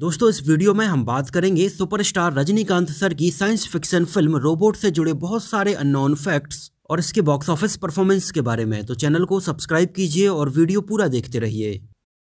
दोस्तों इस वीडियो में हम बात करेंगे सुपरस्टार रजनीकांत सर की साइंस फिक्शन फिल्म रोबोट से जुड़े बहुत सारे अननोन फैक्ट्स और इसके बॉक्स ऑफिस परफॉर्मेंस के बारे में तो चैनल को सब्सक्राइब कीजिए और वीडियो पूरा देखते रहिए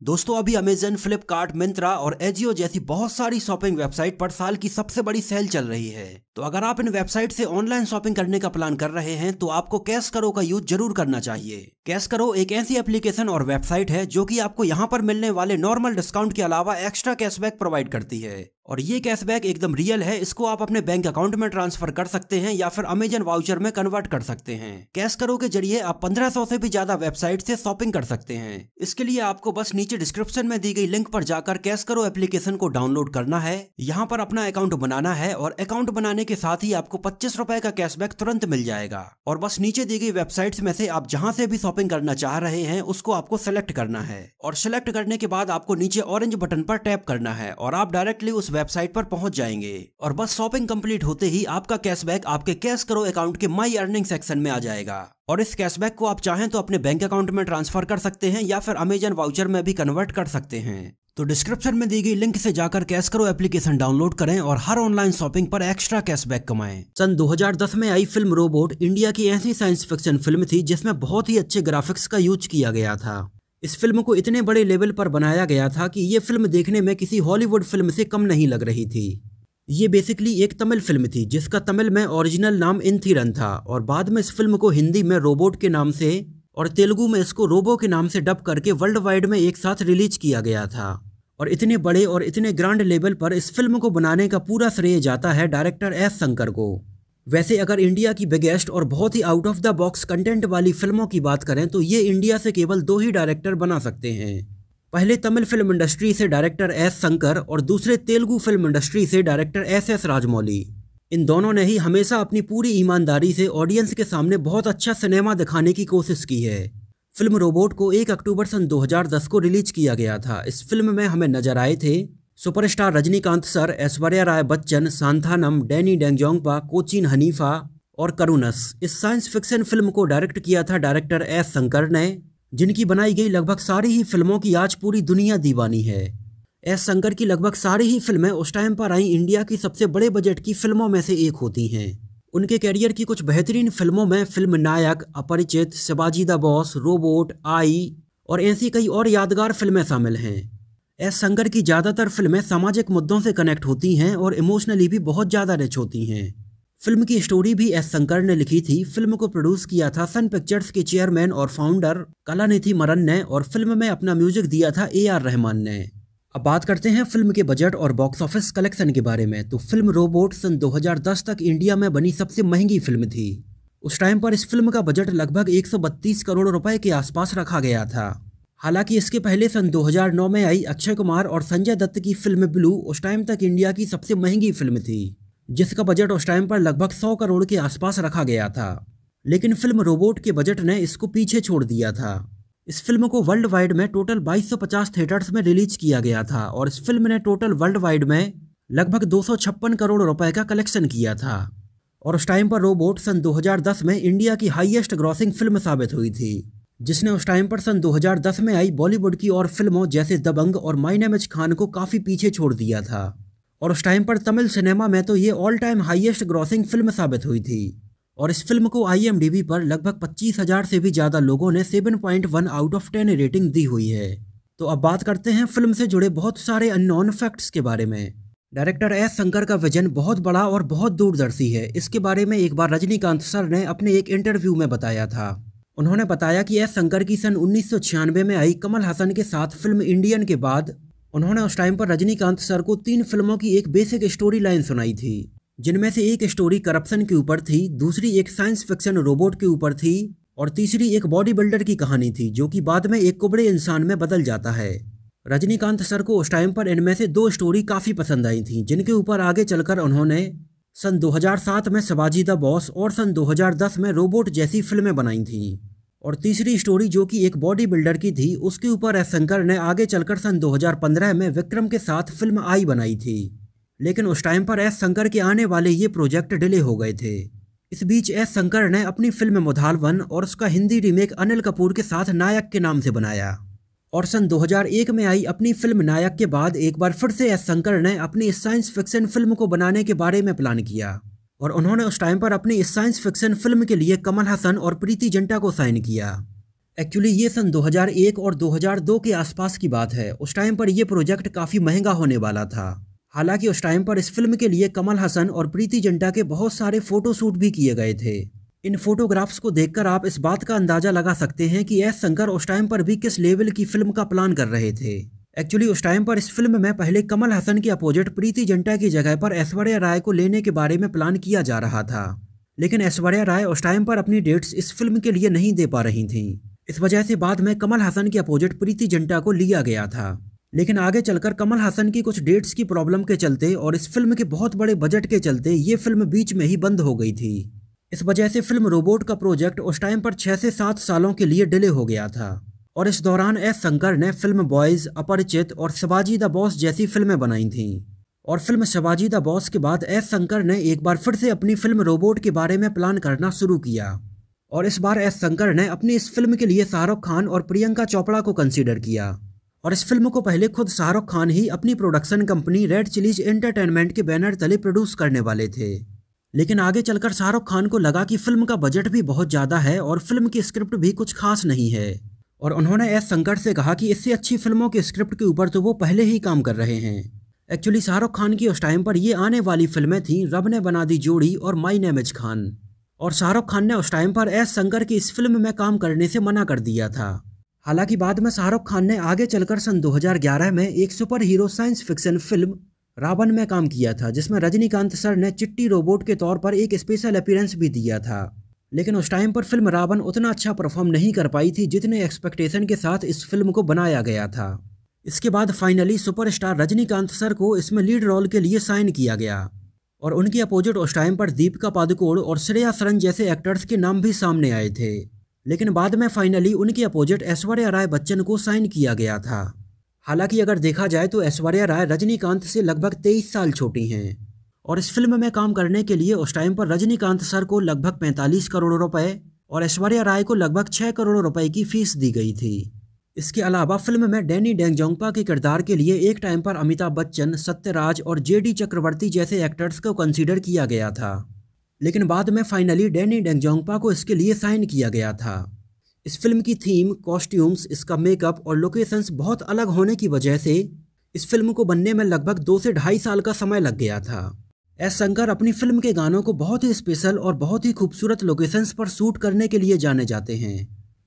दोस्तों अभी अमेजन फ्लिपकार्ट मिंत्रा और एजियो जैसी बहुत सारी शॉपिंग वेबसाइट पर साल की सबसे बड़ी सेल चल रही है तो अगर आप इन वेबसाइट से ऑनलाइन शॉपिंग करने का प्लान कर रहे हैं तो आपको कैश करो का यूज जरूर करना चाहिए कैश करो एक ऐसी एप्लीकेशन और वेबसाइट है जो कि आपको यहाँ पर मिलने वाले नॉर्मल डिस्काउंट के अलावा एक्स्ट्रा कैशबैक प्रोवाइड करती है और ये कैशबैक एकदम रियल है इसको आप अपने बैंक अकाउंट में ट्रांसफर कर सकते हैं या फिर अमेजन वाउचर में कन्वर्ट कर सकते हैं कैश करो के जरिए आप 1500 से भी ज्यादा वेबसाइट से शॉपिंग कर सकते हैं इसके लिए आपको बस नीचे डिस्क्रिप्शन में दी गई लिंक पर जाकर कैश करो एप्लीकेशन को डाउनलोड करना है यहाँ पर अपना अकाउंट बनाना है और अकाउंट बनाने के साथ ही आपको पच्चीस का कैशबैक तुरंत मिल जाएगा और बस नीचे दी गई वेबसाइट में से आप जहाँ से भी शॉपिंग करना चाह रहे हैं उसको आपको सेलेक्ट करना है और सेलेक्ट करने के बाद आपको नीचे ऑरेंज बटन पर टैप करना है और आप डायरेक्टली उस वेबसाइट पर पहुंच जाएंगे और बस शॉपिंग कंप्लीट होते ही आपका कैशबैक आपके कैश करो अकाउंट के माई अर्निंग सेक्शन में आ जाएगा और इस कैशबैक को आप चाहें तो अपने बैंक अकाउंट में ट्रांसफर कर सकते हैं या फिर अमेजन वाउचर में भी कन्वर्ट कर सकते हैं तो डिस्क्रिप्शन में दी गई लिंक से जाकर कैश करो एप्लीकेशन डाउनलोड करें और हर ऑनलाइन शॉपिंग पर एक्स्ट्रा कैशबैक कमाएं सन 2010 में आई फिल्म रोबोट इंडिया की ऐसी साइंस फिक्शन फिल्म थी जिसमें बहुत ही अच्छे ग्राफिक्स का यूज किया गया था इस फिल्म को इतने बड़े लेवल पर बनाया गया था कि ये फिल्म देखने में किसी हॉलीवुड फिल्म से कम नहीं लग रही थी ये बेसिकली एक तमिल फिल्म थी जिसका तमिल में ओरिजिनल नाम इंथिरन था और बाद में इस फिल्म को हिंदी में रोबोट के नाम से और तेलुगु में इसको रोबो के नाम से डब करके वर्ल्ड वाइड में एक साथ रिलीज किया गया था और इतने बड़े और इतने ग्रांड लेवल पर इस फिल्म को बनाने का पूरा श्रेय जाता है डायरेक्टर एस शंकर को वैसे अगर इंडिया की बिगेस्ट और बहुत ही out of the box content वाली फिल्मों की बात करें तो ये इंडिया से केवल दो ही डायरेक्टर बना सकते हैं पहले तमिल फिल्म इंडस्ट्री से डायरेक्टर एस शंकर और दूसरे तेलुगु फिल्म इंडस्ट्री से डायरेक्टर एस एस राजमौली इन दोनों ने ही हमेशा अपनी पूरी ईमानदारी से ऑडियंस के सामने बहुत अच्छा सिनेमा दिखाने की कोशिश की है फिल्म रोबोट को 1 अक्टूबर सन 2010 को रिलीज किया गया था इस फिल्म में हमें नजर आए थे superstar Rajinikanth sir Aishwarya Rai Bachchan Santhanam Danny Denzongpa Cochin Haneefa और करुणस इस साइंस फिक्शन फिल्म को डायरेक्ट किया था डायरेक्टर एस शंकर ने जिनकी बनाई गई लगभग सारी ही फिल्मों की आज पूरी दुनिया दीवानी है एस शंकर की लगभग सारी ही फिल्में उस टाइम पर आई इंडिया की सबसे बड़े बजट की फिल्मों में से एक होती हैं उनके कैरियर की कुछ बेहतरीन फिल्मों में film Nayak Aparichit Sivaji the boss Robot I और ऐसी कई और यादगार फिल्में शामिल हैं एस शंकर की ज़्यादातर फिल्में सामाजिक मुद्दों से कनेक्ट होती हैं और इमोशनली भी बहुत ज़्यादा रिच होती हैं फिल्म की स्टोरी भी एस शंकर ने लिखी थी फिल्म को प्रोड्यूस किया था सन पिक्चर्स के चेयरमैन और फाउंडर कलानिधि मरन ने और फिल्म में अपना म्यूजिक दिया था ए आर रहमान ने अब बात करते हैं फिल्म के बजट और बॉक्स ऑफिस कलेक्शन के बारे में तो फिल्म रोबोट सन 2010 तक इंडिया में बनी सबसे महंगी फिल्म थी उस टाइम पर इस फिल्म का बजट लगभग 132 करोड़ रुपए के आसपास रखा गया था हालांकि इसके पहले सन 2009 में आई अक्षय कुमार और संजय दत्त की फिल्म ब्लू उस टाइम तक इंडिया की सबसे महंगी फिल्म थी जिसका बजट उस टाइम पर लगभग सौ करोड़ के आसपास रखा गया था लेकिन फिल्म रोबोट के बजट ने इसको पीछे छोड़ दिया था इस फिल्म को वर्ल्ड वाइड में टोटल 2250 थिएटर्स में रिलीज किया गया था और इस फिल्म ने टोटल वर्ल्ड वाइड में लगभग दो करोड़ रुपए का कलेक्शन किया था और उस टाइम पर रोबोट सन 2010 में इंडिया की हाईएस्ट ग्रॉसिंग फिल्म साबित हुई थी जिसने उस टाइम पर सन 2010 में आई बॉलीवुड की और फिल्मों जैसे दबंग और माइनेमिज खान को काफ़ी पीछे छोड़ दिया था और उस टाइम पर तमिल सिनेमा में तो ये all time highest grossing film साबित हुई थी और इस फिल्म को आई पर लगभग पच्चीस हजार से भी ज़्यादा लोगों ने 7.1 आउट ऑफ 10 रेटिंग दी हुई है तो अब बात करते हैं फिल्म से जुड़े बहुत सारे अननोन फैक्ट्स के बारे में डायरेक्टर एस शंकर का विजन बहुत बड़ा और बहुत दूरदर्शी है इसके बारे में एक बार रजनीकांत सर ने अपने एक इंटरव्यू में बताया था उन्होंने बताया कि एस शंकर की सन उन्नीस में आई कमल हसन के साथ फिल्म इंडियन के बाद उन्होंने उस टाइम पर रजनीकांत सर को तीन फिल्मों की एक बेसिक स्टोरी लाइन सुनाई थी जिनमें से एक स्टोरी करप्शन के ऊपर थी दूसरी एक साइंस फिक्शन रोबोट के ऊपर थी और तीसरी एक बॉडी बिल्डर की कहानी थी जो कि बाद में एक कुबड़े इंसान में बदल जाता है रजनीकांत सर को उस टाइम पर इनमें से दो स्टोरी काफ़ी पसंद आई थी जिनके ऊपर आगे चलकर उन्होंने सन 2007 में सबाजी द बॉस और सन 2010 में रोबोट जैसी फिल्में बनाई थी और तीसरी स्टोरी जो कि एक बॉडी बिल्डर की थी उसके ऊपर एस शंकर ने आगे चलकर सन 2015 में विक्रम के साथ फिल्म आई बनाई थी लेकिन उस टाइम पर एस शंकर के आने वाले ये प्रोजेक्ट डिले हो गए थे इस बीच एस शंकर ने अपनी फिल्म मुधालवन और उसका हिंदी रीमेक अनिल कपूर के साथ नायक के नाम से बनाया और सन 2001 में आई अपनी फिल्म नायक के बाद एक बार फिर से एस शंकर ने अपनी साइंस फिक्शन फिल्म को बनाने के बारे में प्लान किया और उन्होंने उस टाइम पर अपनी साइंस फिक्शन फिल्म के लिए कमल हसन और प्रीति जंटा को साइन किया एक्चुअली ये सन 2001 और 2002 के आसपास की बात है उस टाइम पर यह प्रोजेक्ट काफ़ी महंगा होने वाला था हालांकि उस टाइम पर इस फिल्म के लिए कमल हसन और प्रीति जिंटा के बहुत सारे फोटोशूट भी किए गए थे इन फोटोग्राफ्स को देखकर आप इस बात का अंदाजा लगा सकते हैं कि एस शंकर उस टाइम पर भी किस लेवल की फिल्म का प्लान कर रहे थे एक्चुअली उस टाइम पर इस फिल्म में पहले कमल हसन के अपोजिट प्रीति जिंटा की जगह पर ऐश्वर्या राय को लेने के बारे में प्लान किया जा रहा था लेकिन ऐश्वर्या राय उस टाइम पर अपनी डेट्स इस फिल्म के लिए नहीं दे पा रही थी इस वजह से बाद में कमल हसन के अपोजिट प्रीति जिंटा को लिया गया था लेकिन आगे चलकर कमल हासन की कुछ डेट्स की प्रॉब्लम के चलते और इस फिल्म के बहुत बड़े बजट के चलते ये फिल्म बीच में ही बंद हो गई थी इस वजह से फिल्म रोबोट का प्रोजेक्ट उस टाइम पर छः से सात सालों के लिए डिले हो गया था और इस दौरान एस शंकर ने फिल्म बॉयज़ अपरिचित और शिवाजी द बॉस जैसी फिल्में बनाई थीं और फिल्म शिवाजी द बॉस के बाद एस शंकर ने एक बार फिर से अपनी फिल्म रोबोट के बारे में प्लान करना शुरू किया और इस बार एस शंकर ने अपनी इस फिल्म के लिए शाहरुख खान और प्रियंका चोपड़ा को कंसिडर किया और इस फिल्म को पहले खुद शाहरुख खान ही अपनी production company Red Chillies Entertainment के बैनर तले प्रोड्यूस करने वाले थे लेकिन आगे चलकर शाहरुख खान को लगा कि फिल्म का बजट भी बहुत ज़्यादा है और फिल्म की स्क्रिप्ट भी कुछ खास नहीं है और उन्होंने एस संकट से कहा कि इससे अच्छी फिल्मों के स्क्रिप्ट के ऊपर तो वो पहले ही काम कर रहे हैं एक्चुअली शाहरुख खान की उस टाइम पर ये आने वाली फिल्में थीं रब ने बना दी जोड़ी और माई नेमिज खान और शाहरुख खान ने उस टाइम पर एस शंकर की इस फिल्म में काम करने से मना कर दिया था हालांकि बाद में शाहरुख खान ने आगे चलकर सन 2011 में एक superhero science fiction film Ravan में काम किया था जिसमें रजनीकांत सर ने चिट्टी रोबोट के तौर पर एक स्पेशल अपीयरेंस भी दिया था लेकिन उस टाइम पर फिल्म रावण उतना अच्छा परफॉर्म नहीं कर पाई थी जितने एक्सपेक्टेशन के साथ इस फिल्म को बनाया गया था इसके बाद फाइनली सुपरस्टार रजनीकांत सर को इसमें लीड रोल के लिए साइन किया गया और उनके अपोजिट उस टाइम पर दीपिका पादुकोण और श्रेया सरन जैसे एक्टर्स के नाम भी सामने आए थे लेकिन बाद में फाइनली उनके अपोजिट ऐश्वर्या राय बच्चन को साइन किया गया था हालांकि अगर देखा जाए तो ऐश्वर्या राय रजनीकांत से लगभग तेईस साल छोटी हैं और इस फिल्म में काम करने के लिए उस टाइम पर रजनीकांत सर को लगभग पैंतालीस करोड़ रुपए और ऐश्वर्या राय को लगभग छः करोड़ रुपए की फीस दी गई थी इसके अलावा फिल्म में डैनी डेंगजोंगपा के किरदार के लिए एक टाइम पर अमिताभ बच्चन सत्यराज और डी चक्रवर्ती जैसे एक्टर्स को कंसिडर किया गया था लेकिन बाद में फाइनली डैनी डेंगजोंगपा को इसके लिए साइन किया गया था इस फिल्म की थीम कॉस्ट्यूम्स इसका मेकअप और लोकेशंस बहुत अलग होने की वजह से इस फिल्म को बनने में लगभग दो से ढाई साल का समय लग गया था एस शंकर अपनी फिल्म के गानों को बहुत ही स्पेशल और बहुत ही खूबसूरत लोकेशंस पर शूट करने के लिए जाने जाते हैं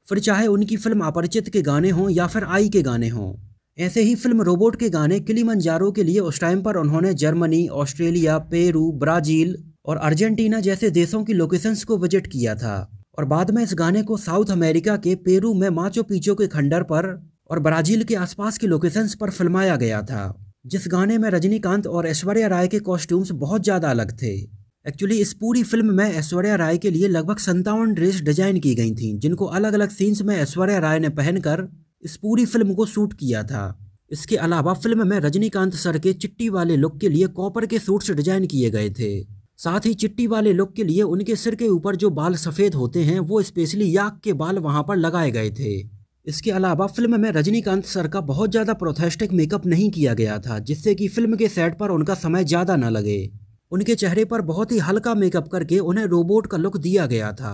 फिर चाहे उनकी फिल्म अपरिचित के गाने हों या फिर आई के गाने हों ऐसे ही फिल्म रोबोट के गाने किली के लिए उस टाइम पर उन्होंने जर्मनी ऑस्ट्रेलिया पेरू ब्राज़ील और अर्जेंटीना जैसे देशों की लोकेशंस को विजिट किया था और बाद में इस गाने को साउथ अमेरिका के पेरू में माचो पीचो के खंडर पर और ब्राजील के आसपास की लोकेशंस पर फिल्माया गया था जिस गाने में रजनीकांत और ऐश्वर्या राय के कॉस्ट्यूम्स बहुत ज़्यादा अलग थे एक्चुअली इस पूरी फिल्म में ऐश्वर्या राय के लिए लगभग संतावन ड्रेस डिजाइन की गई थी जिनको अलग अलग सीन्स में ऐश्वर्या राय ने पहनकर इस पूरी फिल्म को शूट किया था इसके अलावा फिल्म में रजनीकांत सर के चिट्टी वाले लुक के लिए कॉपर के सूट्स डिजाइन किए गए थे साथ ही चिट्टी वाले लोग के लिए उनके सिर के ऊपर जो बाल सफ़ेद होते हैं वो स्पेशली याक के बाल वहाँ पर लगाए गए थे इसके अलावा फिल्म में रजनीकांत सर का बहुत ज़्यादा प्रोथेस्टिक मेकअप नहीं किया गया था जिससे कि फिल्म के सेट पर उनका समय ज़्यादा न लगे उनके चेहरे पर बहुत ही हल्का मेकअप करके उन्हें रोबोट का लुक दिया गया था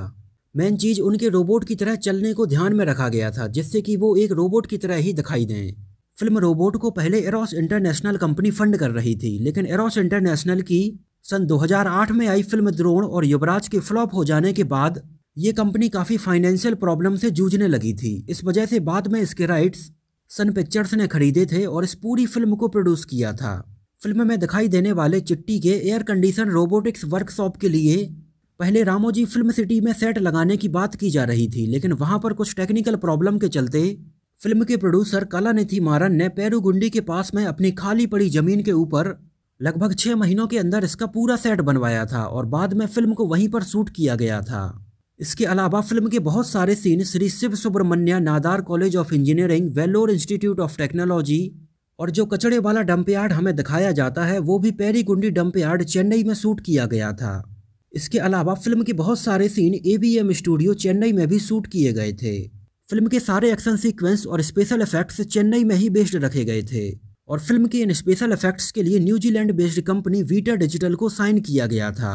मेन चीज़ उनके रोबोट की तरह चलने को ध्यान में रखा गया था जिससे कि वो एक रोबोट की तरह ही दिखाई दें फिल्म रोबोट को पहले एरोस इंटरनेशनल कंपनी फंड कर रही थी लेकिन एरोस इंटरनेशनल की सन 2008 में आई फिल्म द्रोण और युवराज के फ्लॉप हो जाने के बाद ये कंपनी काफ़ी फाइनेंशियल प्रॉब्लम से जूझने लगी थी इस वजह से बाद में इसके राइट्स सन पिक्चर्स ने खरीदे थे और इस पूरी फिल्म को प्रोड्यूस किया था फिल्म में दिखाई देने वाले चिट्टी के एयर कंडीशन रोबोटिक्स वर्कशॉप के लिए पहले रामोजी फिल्म सिटी में सेट लगाने की बात की जा रही थी लेकिन वहाँ पर कुछ टेक्निकल प्रॉब्लम के चलते फिल्म के प्रोड्यूसर कलानिथि मारन ने पेरूगुंडी के पास में अपनी खाली पड़ी जमीन के ऊपर लगभग छः महीनों के अंदर इसका पूरा सेट बनवाया था और बाद में फिल्म को वहीं पर शूट किया गया था इसके अलावा फिल्म के बहुत सारे scene Shri Shiv Subramanya Nadar college of engineering Vellore institute of technology और जो कचड़े वाला डंप यार्ड हमें दिखाया जाता है वो भी पैरी गुंडी डंप यार्ड चेन्नई में शूट किया गया था इसके अलावा फिल्म के बहुत सारे सीन ए स्टूडियो चेन्नई में भी शूट किए गए थे फिल्म के सारे एक्शन सीक्वेंस और स्पेशल इफेक्ट्स चेन्नई में ही बेस्ड रखे गए थे और फिल्म के इन स्पेशल इफेक्ट्स के लिए New Zealand based company Weta Digital को साइन किया गया था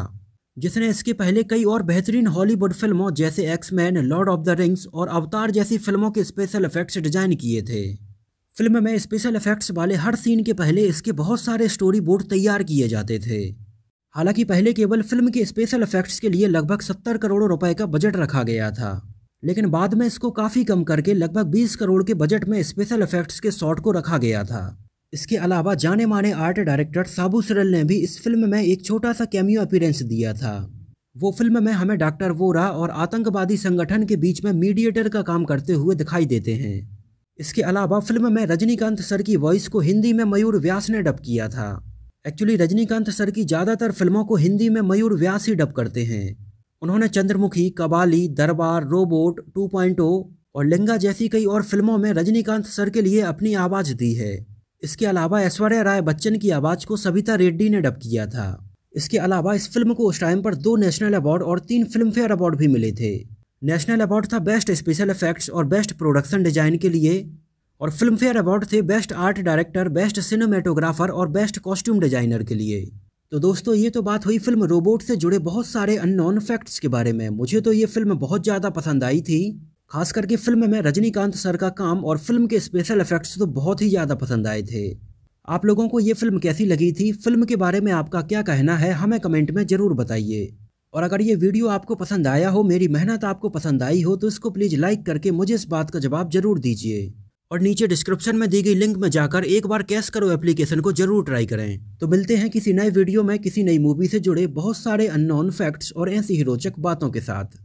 जिसने इसके पहले कई और बेहतरीन हॉलीवुड फिल्मों जैसे X Men Lord of the Rings और अवतार जैसी फिल्मों के स्पेशल इफेक्ट्स डिजाइन किए थे फिल्म में स्पेशल इफेक्ट्स वाले हर सीन के पहले इसके बहुत सारे स्टोरी बोर्ड तैयार किए जाते थे हालांकि पहले केवल फिल्म के स्पेशल इफेक्ट्स के लिए लगभग सत्तर करोड़ रुपए का बजट रखा गया था लेकिन बाद में इसको काफ़ी कम करके लगभग बीस करोड़ के बजट में स्पेशल इफेक्ट्स के शॉट को रखा गया था इसके अलावा जाने माने आर्ट डायरेक्टर साबू सरल ने भी इस फिल्म में एक छोटा सा कैमियो अपीरेंस दिया था वो फिल्म में हमें डॉक्टर वोरा और आतंकवादी संगठन के बीच में मीडिएटर का काम करते हुए दिखाई देते हैं इसके अलावा फिल्म में रजनीकांत सर की वॉइस को हिंदी में मयूर व्यास ने डब किया था एक्चुअली रजनीकांत सर की ज़्यादातर फिल्मों को हिंदी में मयूर व्यास ही डब करते हैं उन्होंने चंद्रमुखी कबाली दरबार रोबोट टू और लिंगा जैसी कई और फिल्मों में रजनीकांत सर के लिए अपनी आवाज़ दी है इसके अलावा ऐश्वर्या राय बच्चन की आवाज़ को सविता रेड्डी ने डब किया था इसके अलावा इस फिल्म को उस टाइम पर दो नेशनल अवार्ड और तीन फिल्म फेयर अवार्ड भी मिले थे नेशनल अवार्ड था बेस्ट स्पेशल इफेक्ट्स और बेस्ट प्रोडक्शन डिजाइन के लिए और फिल्म फेयर अवार्ड थे best art director best cinematographer और बेस्ट कॉस्ट्यूम डिजाइनर के लिए तो दोस्तों ये तो बात हुई फिल्म रोबोट से जुड़े बहुत सारे अननोन फैक्ट्स के बारे में मुझे तो ये फिल्म बहुत ज़्यादा पसंद आई थी खास करके फिल्म में रजनीकांत सर का काम और फिल्म के स्पेशल इफेक्ट्स तो बहुत ही ज़्यादा पसंद आए थे आप लोगों को ये फिल्म कैसी लगी थी फिल्म के बारे में आपका क्या कहना है हमें कमेंट में ज़रूर बताइए और अगर ये वीडियो आपको पसंद आया हो मेरी मेहनत आपको पसंद आई हो तो इसको प्लीज़ लाइक करके मुझे इस बात का जवाब ज़रूर दीजिए और नीचे डिस्क्रिप्शन में दी गई लिंक में जाकर एक बार कैश करो एप्लीकेशन को जरूर ट्राई करें तो मिलते हैं किसी नए वीडियो में किसी नई मूवी से जुड़े बहुत सारे अननोन फैक्ट्स और ऐसी ही रोचक बातों के साथ